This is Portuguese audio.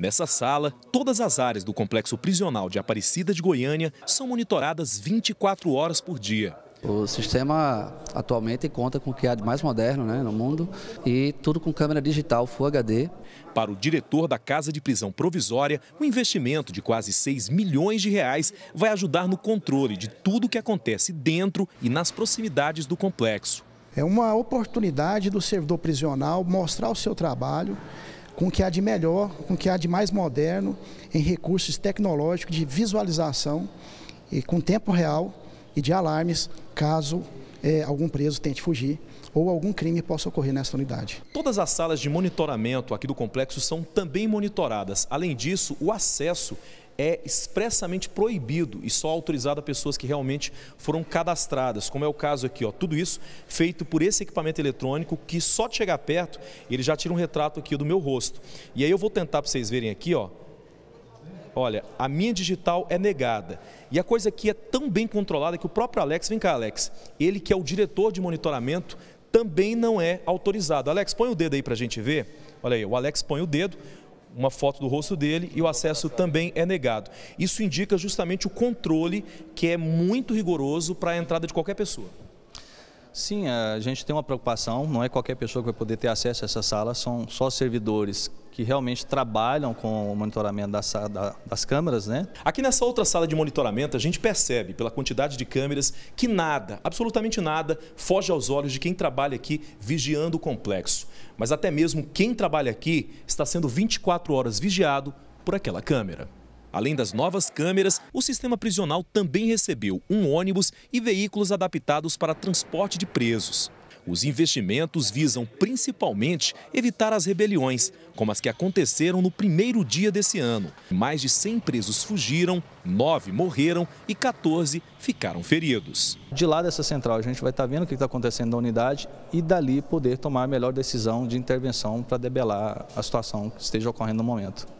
Nessa sala, todas as áreas do complexo prisional de Aparecida de Goiânia são monitoradas 24 horas por dia. O sistema atualmente conta com o que há de mais moderno né, no mundo e tudo com câmera digital Full HD. Para o diretor da Casa de Prisão Provisória, o um investimento de quase 6 milhões de reais vai ajudar no controle de tudo o que acontece dentro e nas proximidades do complexo. É uma oportunidade do servidor prisional mostrar o seu trabalho, com o que há de melhor, com o que há de mais moderno em recursos tecnológicos de visualização e com tempo real e de alarmes caso é, algum preso tente fugir ou algum crime possa ocorrer nessa unidade. Todas as salas de monitoramento aqui do complexo são também monitoradas. Além disso, o acesso é expressamente proibido e só autorizado a pessoas que realmente foram cadastradas, como é o caso aqui. Ó, tudo isso feito por esse equipamento eletrônico que só de chegar perto ele já tira um retrato aqui do meu rosto. E aí eu vou tentar para vocês verem aqui, ó. Olha, a minha digital é negada. E a coisa aqui é tão bem controlada que o próprio Alex, vem cá, Alex, ele que é o diretor de monitoramento, também não é autorizado. Alex, põe o dedo aí para a gente ver. Olha aí, o Alex põe o dedo, uma foto do rosto dele e o acesso também é negado. Isso indica justamente o controle que é muito rigoroso para a entrada de qualquer pessoa. Sim, a gente tem uma preocupação, não é qualquer pessoa que vai poder ter acesso a essa sala, são só servidores que realmente trabalham com o monitoramento das, das câmeras, né? Aqui nessa outra sala de monitoramento, a gente percebe, pela quantidade de câmeras, que nada, absolutamente nada, foge aos olhos de quem trabalha aqui vigiando o complexo. Mas até mesmo quem trabalha aqui está sendo 24 horas vigiado por aquela câmera. Além das novas câmeras, o sistema prisional também recebeu um ônibus e veículos adaptados para transporte de presos. Os investimentos visam principalmente evitar as rebeliões, como as que aconteceram no primeiro dia desse ano. Mais de 100 presos fugiram, 9 morreram e 14 ficaram feridos. De lá dessa central, a gente vai estar tá vendo o que está acontecendo na unidade e dali poder tomar a melhor decisão de intervenção para debelar a situação que esteja ocorrendo no momento.